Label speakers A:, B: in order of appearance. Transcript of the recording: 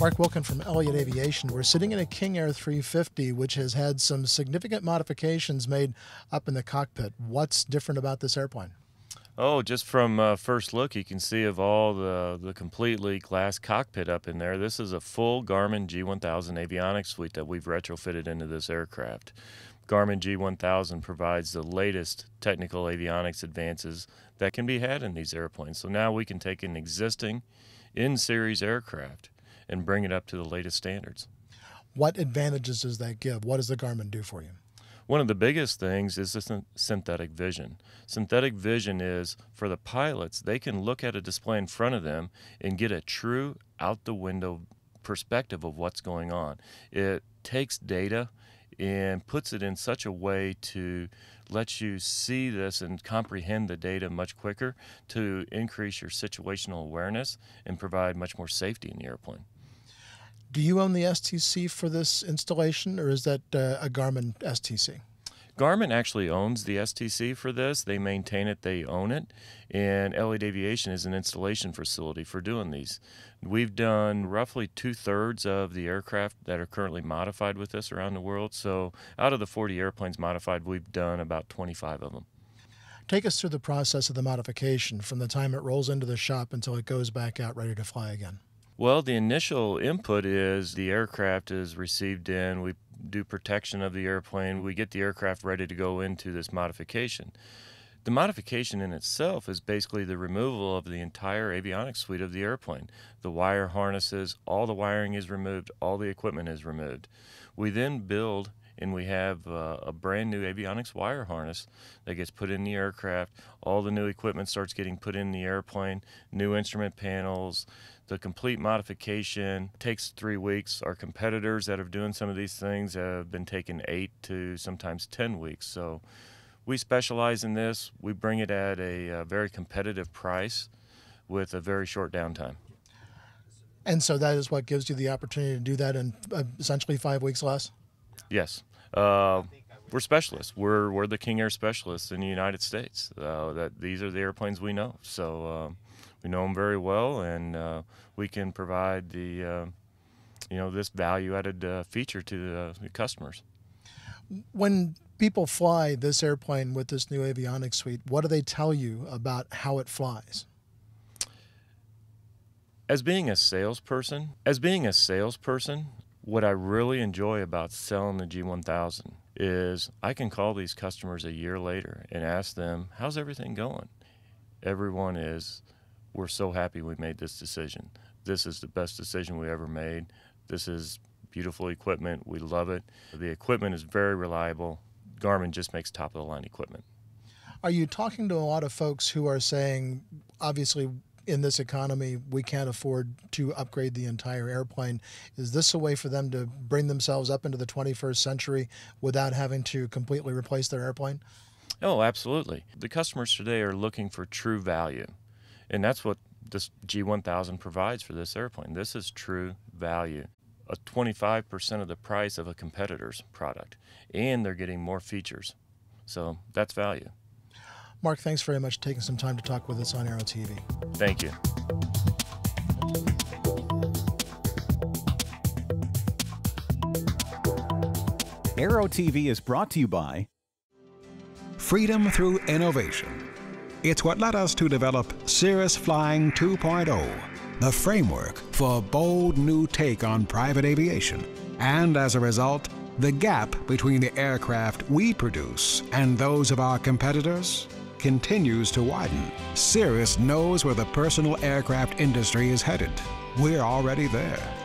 A: Mark Wilkin from Elliott Aviation. We're sitting in a King Air 350, which has had some significant modifications made up in the cockpit. What's different about this airplane?
B: Oh, just from uh, first look, you can see of all the, the completely glass cockpit up in there. This is a full Garmin G1000 avionics suite that we've retrofitted into this aircraft. Garmin G1000 provides the latest technical avionics advances that can be had in these airplanes. So now we can take an existing in series aircraft and bring it up to the latest standards.
A: What advantages does that give? What does the Garmin do for you?
B: One of the biggest things is the synthetic vision. Synthetic vision is for the pilots, they can look at a display in front of them and get a true out the window perspective of what's going on. It takes data and puts it in such a way to let you see this and comprehend the data much quicker to increase your situational awareness and provide much more safety in the airplane.
A: Do you own the STC for this installation, or is that uh, a Garmin STC?
B: Garmin actually owns the STC for this. They maintain it, they own it. And LED Aviation is an installation facility for doing these. We've done roughly two thirds of the aircraft that are currently modified with this around the world. So, out of the 40 airplanes modified, we've done about 25 of them. Take us through
A: the process of the modification from the time it rolls into the shop until it goes back out ready to fly again.
B: Well, the initial input is the aircraft is received in, we do protection of the airplane, we get the aircraft ready to go into this modification. The modification in itself is basically the removal of the entire avionics suite of the airplane. The wire harnesses, all the wiring is removed, all the equipment is removed. We then build and we have uh, a brand new avionics wire harness that gets put in the aircraft. All the new equipment starts getting put in the airplane, new instrument panels. The complete modification takes three weeks. Our competitors that are doing some of these things have been taking eight to sometimes 10 weeks. So we specialize in this. We bring it at a, a uh, very competitive price with a very short downtime.
A: And so that is what gives you the opportunity to do that in uh, essentially five weeks less?
B: Yes. Uh, we're specialists. We're we're the King Air specialists in the United States. Uh, that these are the airplanes we know. So um, we know them very well, and uh, we can provide the uh, you know this value-added uh, feature to the, uh, customers.
A: When people fly this airplane with this new avionics suite, what do they tell you about how it flies?
B: As being a salesperson, as being a salesperson, what I really enjoy about selling the G1000 is I can call these customers a year later and ask them, How's everything going? Everyone is, We're so happy we made this decision. This is the best decision we ever made. This is beautiful equipment. We love it. The equipment is very reliable. Garmin just makes top of the line equipment.
A: Are you talking to a lot of folks who are saying, obviously, in this economy, we can't afford to upgrade the entire airplane. Is this a way for them to bring themselves up into the 21st century without having to completely replace their airplane?
B: Oh, absolutely. The customers today are looking for true value. And that's what this G1000 provides for this airplane. This is true value. A 25% of the price of a competitor's product, and they're getting more features. So that's value.
A: Mark, thanks very much for taking some time to talk with us on Arrow TV. Thank you. Arrow TV is brought to you by Freedom Through Innovation. It's what led us to develop Cirrus Flying 2.0, the framework for a bold new take on private aviation, and as a result, the gap between the aircraft we produce and those of our competitors continues to widen. Cirrus knows where the personal aircraft industry is headed. We're already there.